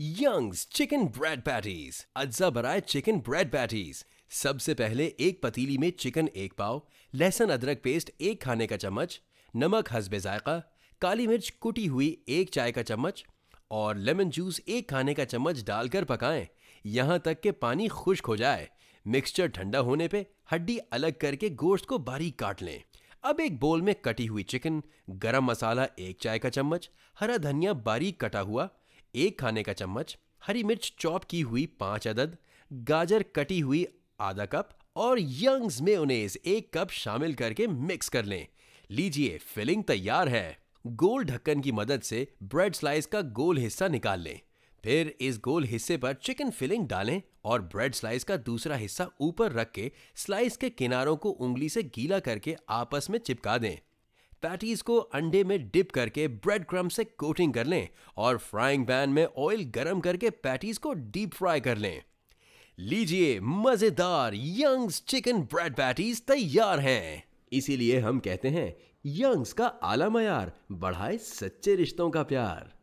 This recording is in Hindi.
यंग्स चिकन ब्रेड पैटीज अज्जा बराए चिकन ब्रेड पैटीज सबसे पहले एक पतीली में चिकन एक पाव लहसुन अदरक पेस्ट एक खाने का चम्मच नमक हसबे जायका काली मिर्च कुटी हुई एक चाय का चम्मच और लेमन जूस एक खाने का चम्मच डालकर पकाएं यहां तक कि पानी खुश्क हो जाए मिक्सचर ठंडा होने पे हड्डी अलग करके गोश्त को बारीक काट लें अब एक बोल में कटी हुई चिकन गरम मसाला एक चाय का चम्मच हरा धनिया बारीक कटा हुआ एक खाने का चम्मच हरी मिर्च चॉप की हुई पांच अदद गाजर कटी हुई आधा कप और यंग्स मेयोनेज एक कप शामिल करके मिक्स कर लें लीजिए फिलिंग तैयार है गोल ढक्कन की मदद से ब्रेड स्लाइस का गोल हिस्सा निकाल लें फिर इस गोल हिस्से पर चिकन फिलिंग डालें और ब्रेड स्लाइस का दूसरा हिस्सा ऊपर रख के स्लाइस के किनारों को उंगली से गीला करके आपस में चिपका दें पैटीज को अंडे में डिप करके ब्रेड क्रम से कोटिंग कर लें और फ्राइंग पैन में ऑयल गरम करके पैटीज को डीप फ्राई कर लें लीजिए मजेदार यंग्स चिकन ब्रेड पैटीज तैयार हैं इसीलिए हम कहते हैं यंग्स का आला मयार बढ़ाए सच्चे रिश्तों का प्यार